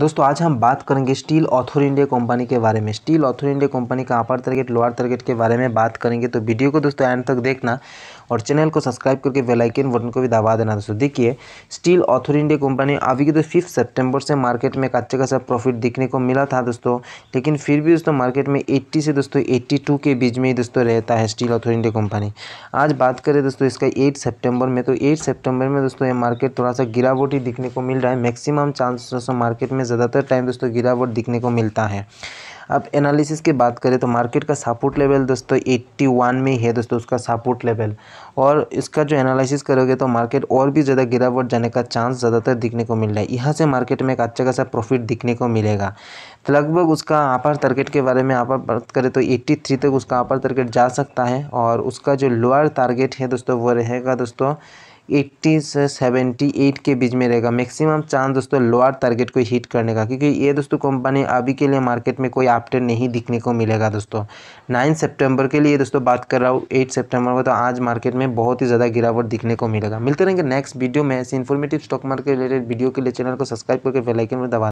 दोस्तों आज हम बात करेंगे स्टील ऑथोर इंडिया कंपनी के बारे में स्टील ऑथोर इंडिया कंपनी का अपर टारगेट लोअर टारगेट के बारे में बात करेंगे तो वीडियो को दोस्तों एंड तक देखना और चैनल को सब्सक्राइब करके बेलाइकन बटन को भी दबा देना दोस्तों देखिए स्टील ऑथर इंडिया कंपनी अभी के तो फिफ्थ सेप्टेम्बर से मार्केट में एक अच्छे खासा प्रॉफिट देखने को मिला था दोस्तों लेकिन फिर भी दोस्तों मार्केट में एट्टी से दोस्तों एट्टी टू के बीच में ही दोस्तों रहता है स्टील ऑथर इंडिया कंपनी आज बात करें दोस्तों इसका एट सेप्टेम्बर में तो एट सेप्टेम्बर में दोस्तों ये मार्केट थोड़ा सा गिरावट ही दिखने को मिल रहा है मैक्सिमम चांस दोस्तों मार्केट में ज़्यादातर टाइम दोस्तों गिरावट दिखने को मिलता है अब एनालिसिस की बात करें तो मार्केट का सपोर्ट लेवल दोस्तों एट्टी वन में है दोस्तों उसका सपोर्ट लेवल और इसका जो एनालिसिस करोगे तो मार्केट और भी ज़्यादा गिरावट जाने का चांस ज़्यादातर दिखने को मिल रहा है यहाँ से मार्केट में एक अच्छा खासा प्रॉफिट दिखने को मिलेगा तो लगभग उसका अपर टारगेट के बारे में आप बात करें तो एट्टी थ्री तक उसका अपर टारगेट जा सकता है और उसका जो लोअर टारगेट है दोस्तों वो रहेगा दोस्तों एट्टी से सेवेंटी एट के बीच में रहेगा मैक्सिमम चांस दोस्तों लोअर टारगेट को हिट करने का क्योंकि ये दोस्तों कंपनी अभी के लिए मार्केट में कोई अपडेट नहीं दिखने को मिलेगा दोस्तों नाइन सेप्टेम्बर के लिए दोस्तों बात कर रहा हूँ एट सेप्टेम्बर को तो आज मार्केट में बहुत ही ज़्यादा गिरावट दिखने को मिलेगा मिलते रहेंगे नेक्स्ट वीडियो में ऐसे informative stock market related video के लिए चैनल को सब्सक्राइब करके बेलाइकन में दबा